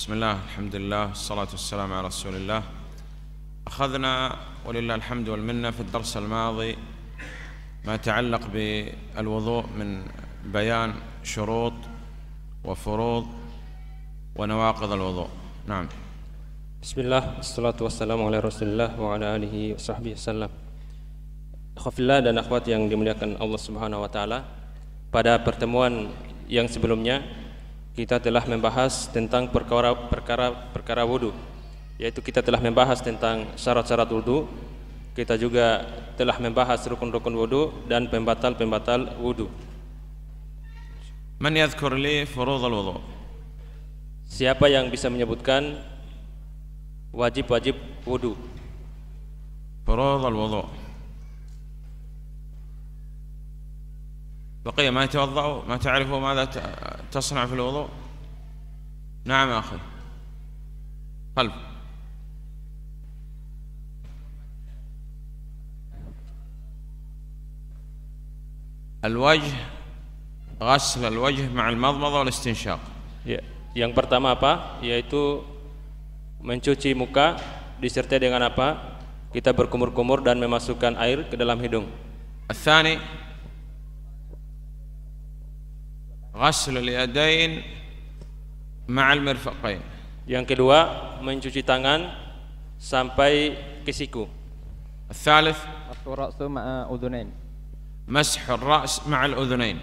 بسم الله الحمد لله والصلاة والسلام على رسول الله أخذنا ولله الحمد والمنة في الدرس الماضي ما يتعلق بالوضوء من بيان شروط وفروض ونواقض الوضوء نعم بسم الله والصلاة والسلام على رسول الله وعلى آله وصحبه وسلم الله dan akhwat yang dimuliakan Allah Subhanahu wa taala. Pada pertemuan yang sebelumnya kita telah membahas tentang perkara perkara perkara wudhu yaitu kita telah membahas tentang syarat-syarat wudhu kita juga telah membahas rukun-rukun wudhu dan pembatal-pembatal wudhu Man yadhkur li al-wudhu Siapa yang bisa menyebutkan wajib-wajib wudhu Furudh al-wudhu بقي ما يتوضأ ما تعرف ماذا تصنع في الوضوء نعم أخي قلب الوجه غسل الوجه مع المضمضة والاستنشاق yang pertama apa yaitu mencuci muka disertai dengan apa kita berkumur-kumur dan memasukkan air ke dalam hidung الثاني ghasl al-yadain ma'al mirfaqain. Yang kedua, mencuci tangan sampai ke siku. الثالث الرأس مع أذنين مسح الرأس مع الأذنين.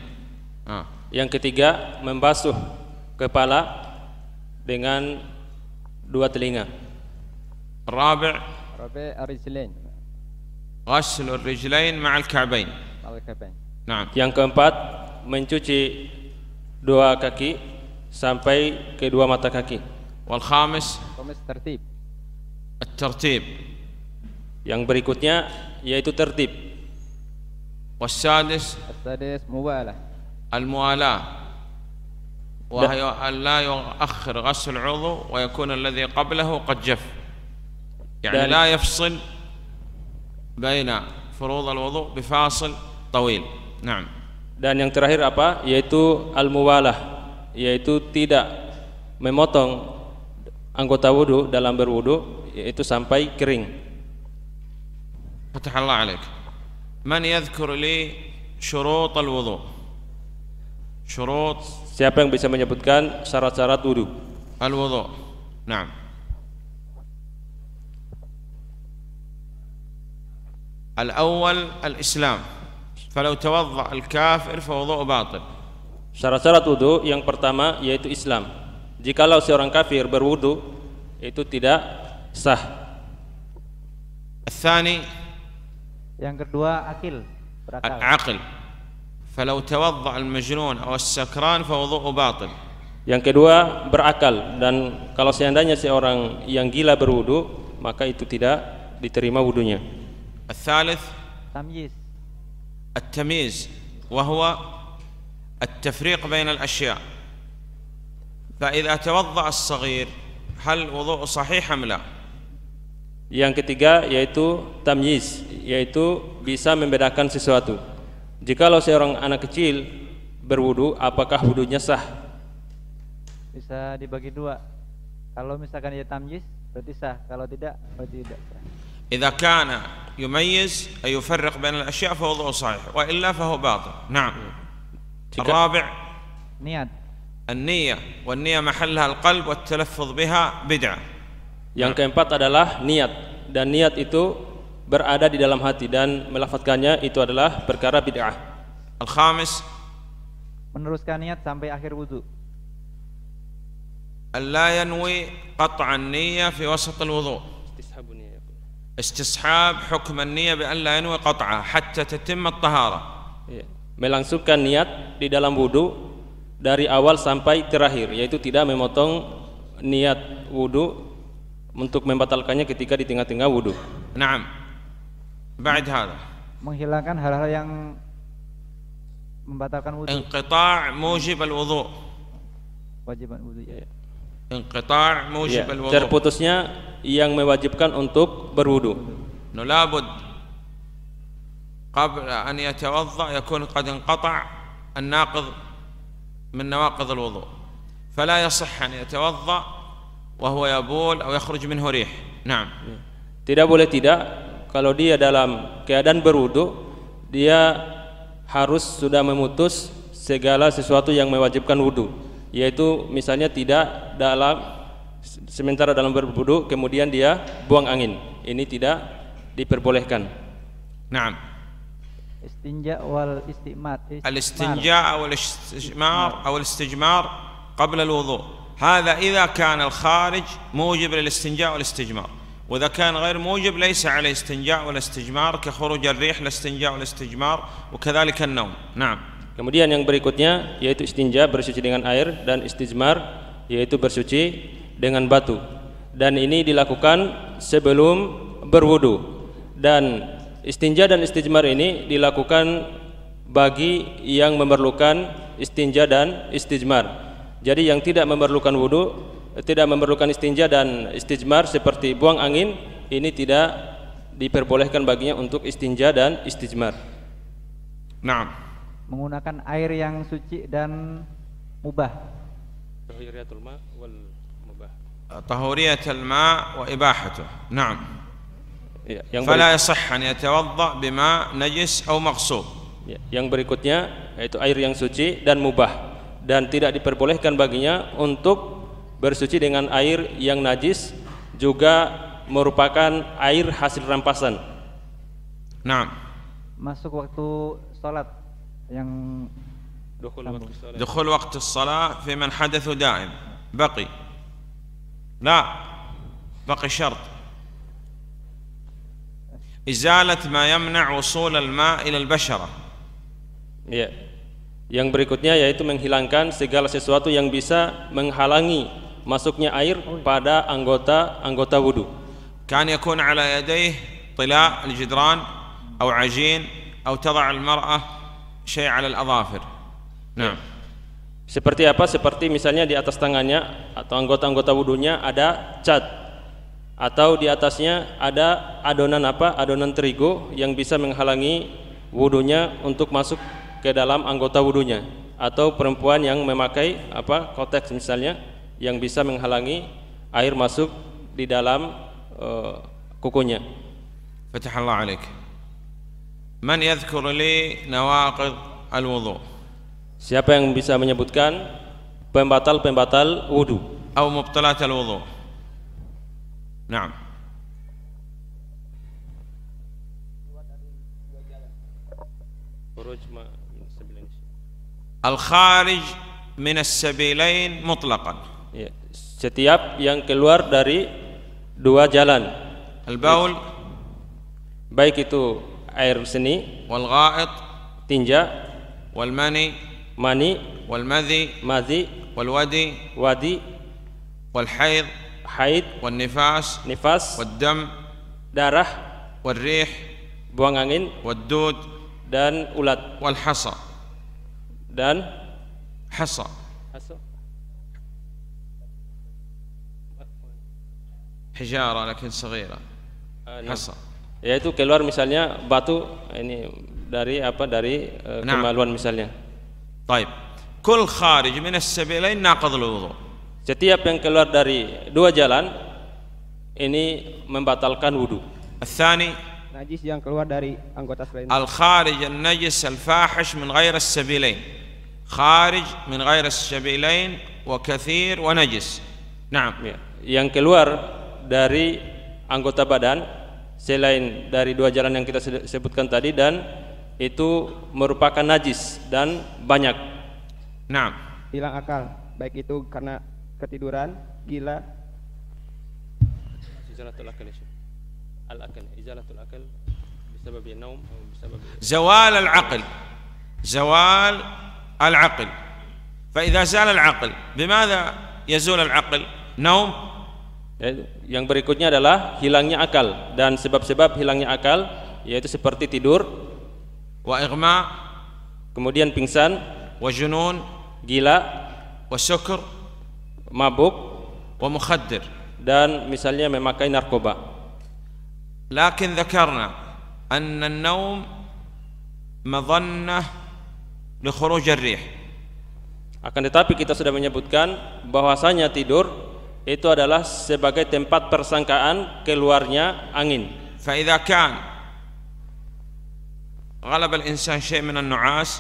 Ah. Yang ketiga, membasuh kepala dengan dua telinga. Rabi' Rabi' rijlain. Ghasl ar-rijlain ma'al ka'bain. Ma'al ka'bain. Nah. Yang keempat, mencuci dua kaki sampai kedua mata kaki. والخامس خامس ترتيب الترتيب yang berikutnya yaitu tertib. والسادس السادس مبالاة الموالاة وهي أن لا يؤخر غسل عضو ويكون الذي قبله قد جف يعني لا يفصل بين فروض الوضوء بفاصل طويل نعم Dan yang terakhir apa? Yaitu al-muwalah, yaitu tidak memotong anggota wudhu dalam berwudhu yaitu sampai kering. فتح الله عليك من يذكر لي شروط الوضوء شروط siapa yang bisa menyebutkan syarat-syarat wudu الوضوء نعم الأول الإسلام kalau al-kafir fa فوضوء batil. Syarat-syarat wudhu yang pertama yaitu Islam. Jikalau seorang kafir berwudhu itu tidak sah. Tsani yang kedua akil berakal. Akil. majnun توضأ المجنون sakran fa فوضوء batil. Yang kedua berakal dan kalau seandainya seorang yang gila berwudu maka itu tidak diterima wudunya. الثالث tamyiz التمييز وهو التفريق بين الأشياء فإذا توضأ الصغير هل وضوء صحيح أم لا Yang ketiga yaitu tamyiz, yaitu bisa membedakan sesuatu. Jika lo seorang anak kecil berwudu, apakah wudunya sah? Bisa dibagi dua. Kalau misalkan dia tamyiz, berarti sah. Kalau tidak, berarti tidak sah. Jika kana يميز أي يفرق بين الأشياء فوضوء صحيح وإلا فهو باطل نعم الرابع نية النية والنية محلها القلب والتلفظ بها بدعة yang keempat adalah niat dan niat itu berada di dalam hati dan melafatkannya itu adalah perkara bid'ah. Al-khamis meneruskan niat sampai akhir wudu. Allah yanwi qat'an niyya fi wasat al-wudu. Istishabu istishab hukum niat bi an la yanwi qat'a hatta tatim at-tahara. Iya. Melangsungkan niat di dalam wudu dari awal sampai terakhir yaitu tidak memotong niat wudu untuk membatalkannya ketika di tengah-tengah wudu. Naam. Ba'd hadha. Menghilangkan hal-hal yang membatalkan wudu. Inqita' mujib al-wudu. Wajiban wudu ya. Iya. Inqita' mujib iya. al-wudu. Terputusnya yang mewajibkan untuk berwudu. Nulabud qabla an yatawadda yakun qad inqata' an-naqid min nawaqid al-wudu. Fala yasih an yatawadda wa huwa yabul aw yakhruj minhu rih. Naam. Iya. Tidak boleh tidak kalau dia dalam keadaan berwudu dia harus sudah memutus segala sesuatu yang mewajibkan wudu yaitu misalnya tidak dalam sementara dalam berbudu kemudian dia buang angin ini tidak diperbolehkan Naam istinja wal istimar al-istinja wal istijmar istijmar qabla al-wudu كان غير موجب ليس عليه استنجاء ولا استجمار كخروج الريح وكذلك النوم نعم Kemudian yang berikutnya yaitu istinja bersuci dengan air dan istijmar yaitu bersuci dengan batu. Dan ini dilakukan sebelum berwudu. Dan istinja dan istijmar ini dilakukan bagi yang memerlukan istinja dan istijmar. Jadi yang tidak memerlukan wudu, tidak memerlukan istinja dan istijmar seperti buang angin ini tidak diperbolehkan baginya untuk istinja dan istijmar. Naam menggunakan air yang suci dan mubah. Tahuriyatul ma wal mubah. Eh, tahuriyatul ma wa ibahatuh. Naam. Ya, yang Fala yasih an yatawadda bima najis au maqsub. Ya, yang berikutnya yaitu air yang suci dan mubah dan tidak diperbolehkan baginya untuk bersuci dengan air yang najis juga merupakan air hasil rampasan. Nah, masuk waktu salat yang دخول وقت الصلاة في من حدث دائم بقي لا بقي شرط إزالة ما يمنع وصول الماء إلى البشرة ya. Yang berikutnya yaitu menghilangkan segala sesuatu yang bisa menghalangi masuknya air pada anggota anggota wudhu. كان يكون على يديه طلاء الجدران أو عجين أو تضع المرأة syai' 'ala al-adhafir. Nah. Seperti apa? Seperti misalnya di atas tangannya atau anggota-anggota wudhunya ada cat atau di atasnya ada adonan apa? Adonan terigu yang bisa menghalangi wudhunya untuk masuk ke dalam anggota wudhunya atau perempuan yang memakai apa konteks misalnya yang bisa menghalangi air masuk di dalam uh, kukunya. Fatahallah alaikum. Man yadhkur li nawaqid al-wudu? Siapa yang bisa menyebutkan pembatal-pembatal wudu? Atau mubtalat al-wudu? Naam. Al-kharij min as-sabilain mutlaqan. Ya, setiap yang keluar dari dua jalan. Al-baul baik itu air seni والغائط tinja والمني mani والمذي madhi والودي wadi والحيض haid والنفاس nifas والدم darah والريح buang angin والدود dan ulat والحصى dan حصى حجارة لكن صغيرة حصى yaitu keluar misalnya batu ini dari apa dari uh, nah. kemaluan misalnya. Taib. Kul kharij min as-sabilain naqadul wudu. Setiap yang keluar dari dua jalan ini membatalkan wudu. al najis yang keluar dari anggota selain Al-kharij an-najis al-fahish min ghair as-sabilain. Kharij min ghair as-sabilain wa kathir wa najis. Naam. Ya. Yang keluar dari anggota badan selain dari dua jalan yang kita sebutkan tadi dan itu merupakan najis dan banyak. Nah, hilang akal, baik itu karena ketiduran, gila. Izalatul akal al akal izalatul akal بسبب النوم أو بسبب زوال العقل زوال العقل فإذا زال العقل بماذا يزول العقل نوم Ya, yang berikutnya adalah hilangnya akal dan sebab-sebab hilangnya akal yaitu seperti tidur, wa irma, kemudian pingsan, wa junun, gila, wa syukur, mabuk, wa mukhaddir dan misalnya memakai narkoba. Lakin dzakarna an-naum madhannah li khuruj ar-rih. Akan tetapi kita sudah menyebutkan bahwasanya tidur itu adalah sebagai tempat persangkaan keluarnya angin. فإذا كان غلب الإنسان شيء من النعاس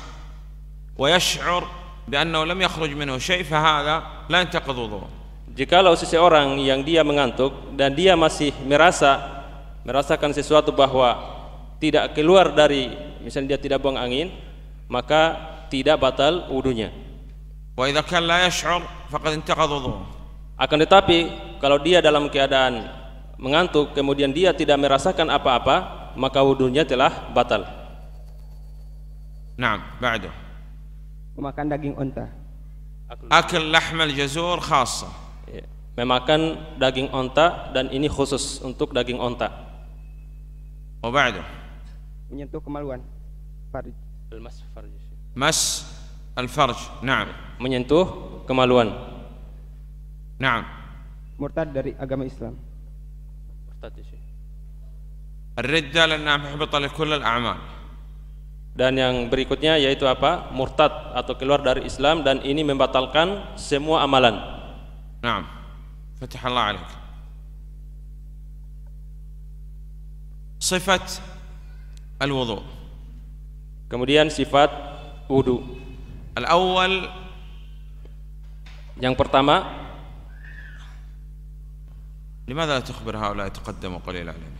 ويشعر بأنه لم يخرج منه شيء فهذا لا ينتقض وضوءه. Jikalau seseorang yang dia mengantuk dan dia masih merasa merasakan sesuatu bahwa tidak keluar dari misalnya dia tidak buang angin maka tidak batal wudunya. وإذا كان لا يشعر فقد انتقض وضوءه. Akan tetapi kalau dia dalam keadaan mengantuk kemudian dia tidak merasakan apa-apa maka wudhunya telah batal. Naam, ba'du. Memakan daging unta. Akil lahmal jazur khassa. Ya, memakan daging unta dan ini khusus untuk daging unta. Wa ba'du. Menyentuh kemaluan. Farj. Mas farj. Mas al-farj. Naam. Menyentuh kemaluan. Nah. Murtad dari agama Islam. Murtad sih. Ar-rijal an hibata kull al-a'mal. Dan yang berikutnya yaitu apa? Murtad atau keluar dari Islam dan ini membatalkan semua amalan. Naam. Allah alaik. Sifat al-wudu. Kemudian sifat wudu. Al-awwal yang pertama لماذا لا تخبر هؤلاء تقدموا قليلا علينا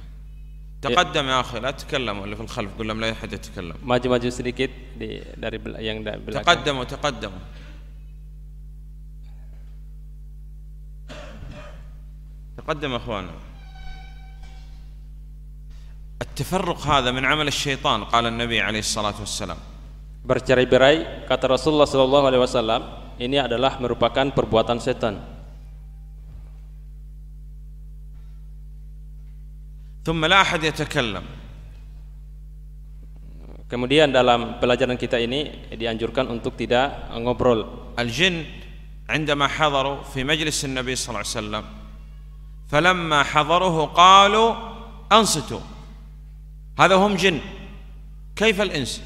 تقدم يا اخي لا تتكلم اللي في الخلف قل لهم لا احد يتكلم ماجي ماجي سريكيت داري بلا يعني دا بلا تقدموا تقدموا تقدم اخوانا التفرق هذا من عمل الشيطان قال النبي عليه الصلاه والسلام براي bercerai-berai kata Rasulullah sallallahu alaihi wasallam ini adalah merupakan perbuatan setan ثم لا يتكلم Kemudian dalam pelajaran kita ini dianjurkan untuk tidak ngobrol. Al-jin عندما حضروا في مجلس النبي صلى الله عليه وسلم فلما حضروه قالوا أنصتوا هذا هم جن كيف الإنس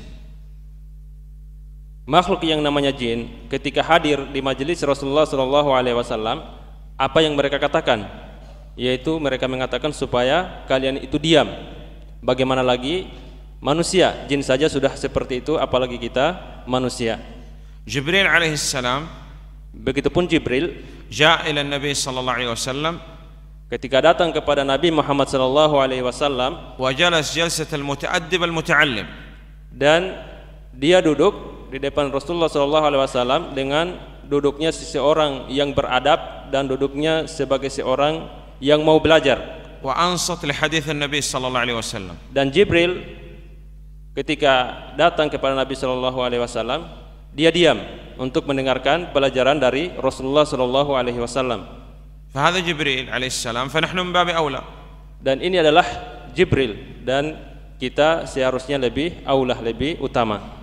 makhluk yang namanya jin ketika hadir di majelis Rasulullah saw, Alaihi Wasallam apa yang mereka katakan yaitu mereka mengatakan supaya kalian itu diam. Bagaimana lagi manusia, jin saja sudah seperti itu apalagi kita manusia. Jibril alaihissalam begitupun Jibril jaa Nabi sallallahu alaihi wasallam ketika datang kepada Nabi Muhammad sallallahu alaihi wasallam wajalas jalas jalsat al-muta'addib al-muta'allim dan dia duduk di depan Rasulullah sallallahu alaihi wasallam dengan duduknya seseorang yang beradab dan duduknya sebagai seorang yang mau belajar wa ansat li hadis nabi sallallahu alaihi wasallam dan jibril ketika datang kepada nabi sallallahu alaihi wasallam dia diam untuk mendengarkan pelajaran dari rasulullah sallallahu alaihi wasallam fa hadha jibril alaihi salam fa nahnu min babi aula dan ini adalah jibril dan kita seharusnya lebih aulah lebih utama